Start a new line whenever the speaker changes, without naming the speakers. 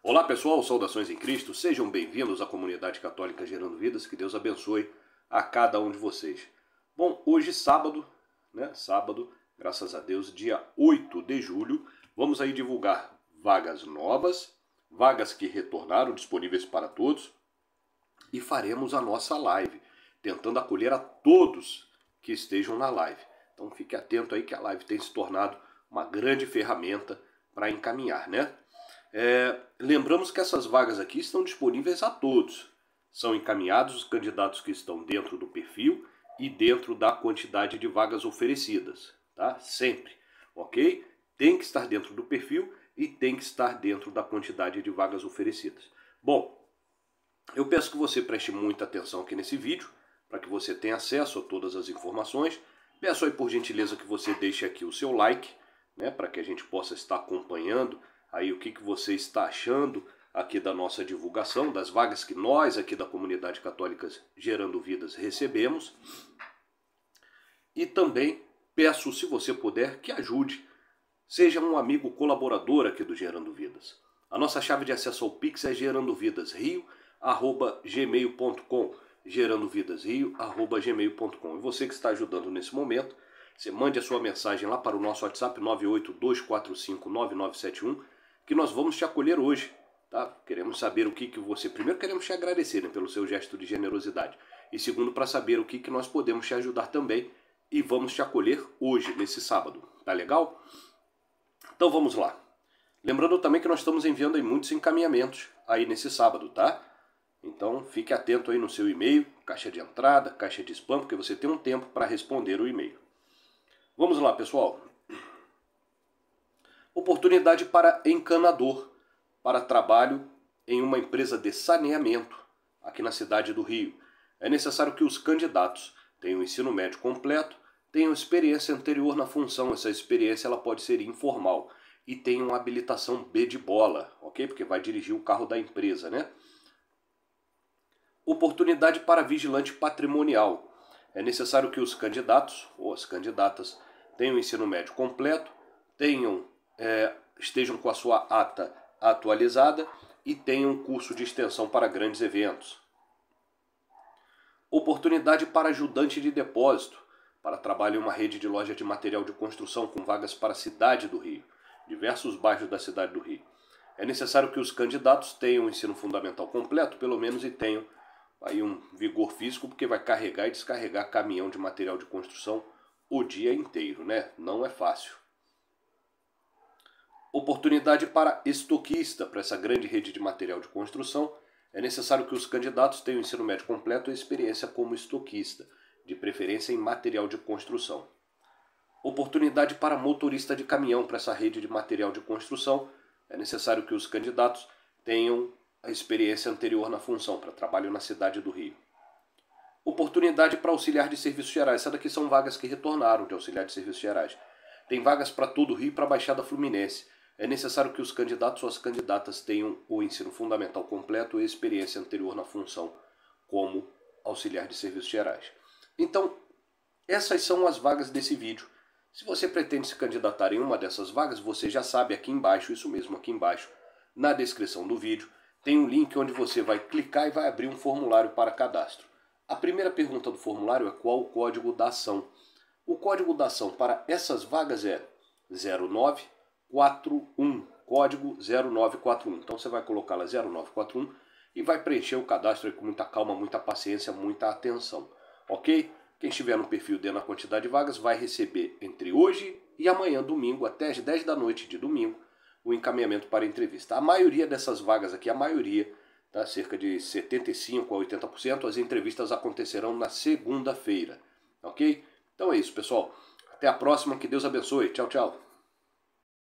Olá pessoal, saudações em Cristo, sejam bem-vindos à comunidade católica Gerando Vidas, que Deus abençoe a cada um de vocês. Bom, hoje sábado, né? Sábado, graças a Deus, dia 8 de julho, vamos aí divulgar vagas novas, vagas que retornaram disponíveis para todos e faremos a nossa live, tentando acolher a todos que estejam na live. Então fique atento aí que a live tem se tornado uma grande ferramenta para encaminhar, né? É, lembramos que essas vagas aqui estão disponíveis a todos. São encaminhados os candidatos que estão dentro do perfil e dentro da quantidade de vagas oferecidas, tá? Sempre, ok? Tem que estar dentro do perfil e tem que estar dentro da quantidade de vagas oferecidas. Bom, eu peço que você preste muita atenção aqui nesse vídeo para que você tenha acesso a todas as informações. Peço aí por gentileza que você deixe aqui o seu like, né, para que a gente possa estar acompanhando aí o que, que você está achando aqui da nossa divulgação, das vagas que nós aqui da comunidade católica Gerando Vidas recebemos. E também peço, se você puder, que ajude. Seja um amigo colaborador aqui do Gerando Vidas. A nossa chave de acesso ao Pix é gerandovidasrio@gmail.com, gerandovidasrio@gmail.com. E você que está ajudando nesse momento, você mande a sua mensagem lá para o nosso WhatsApp 982459971 que nós vamos te acolher hoje. Tá? Queremos saber o que, que você. Primeiro, queremos te agradecer né, pelo seu gesto de generosidade. E segundo, para saber o que, que nós podemos te ajudar também. E vamos te acolher hoje, nesse sábado. Tá legal? Então vamos lá. Lembrando também que nós estamos enviando aí muitos encaminhamentos aí nesse sábado, tá? Então fique atento aí no seu e-mail, caixa de entrada, caixa de spam, porque você tem um tempo para responder o e-mail. Vamos lá, pessoal oportunidade para encanador, para trabalho em uma empresa de saneamento aqui na cidade do Rio. É necessário que os candidatos tenham ensino médio completo, tenham experiência anterior na função, essa experiência ela pode ser informal, e tenham habilitação B de bola, ok? Porque vai dirigir o carro da empresa, né? Oportunidade para vigilante patrimonial. É necessário que os candidatos ou as candidatas tenham ensino médio completo, tenham é, estejam com a sua ata atualizada e tenham curso de extensão para grandes eventos. Oportunidade para ajudante de depósito, para trabalho em uma rede de loja de material de construção com vagas para a cidade do Rio, diversos bairros da cidade do Rio. É necessário que os candidatos tenham o ensino fundamental completo, pelo menos, e tenham aí um vigor físico, porque vai carregar e descarregar caminhão de material de construção o dia inteiro, né? Não é fácil oportunidade para estoquista para essa grande rede de material de construção, é necessário que os candidatos tenham ensino médio completo e experiência como estoquista, de preferência em material de construção. Oportunidade para motorista de caminhão para essa rede de material de construção, é necessário que os candidatos tenham a experiência anterior na função para trabalho na cidade do Rio. Oportunidade para auxiliar de serviços gerais. Essa daqui são vagas que retornaram de auxiliar de serviços gerais. Tem vagas para todo o Rio e para a Baixada Fluminense. É necessário que os candidatos ou as candidatas tenham o ensino fundamental completo e experiência anterior na função como auxiliar de serviços gerais. Então, essas são as vagas desse vídeo. Se você pretende se candidatar em uma dessas vagas, você já sabe aqui embaixo, isso mesmo, aqui embaixo, na descrição do vídeo, tem um link onde você vai clicar e vai abrir um formulário para cadastro. A primeira pergunta do formulário é qual o código da ação. O código da ação para essas vagas é 09 0941, código 0941. Então você vai colocar lá 0941 e vai preencher o cadastro com muita calma, muita paciência, muita atenção, ok? Quem estiver no perfil dentro da quantidade de vagas vai receber entre hoje e amanhã, domingo, até as 10 da noite de domingo, o encaminhamento para a entrevista. A maioria dessas vagas aqui, a maioria, tá? cerca de 75% a 80%, as entrevistas acontecerão na segunda-feira, ok? Então é isso, pessoal. Até a próxima, que Deus abençoe. Tchau, tchau.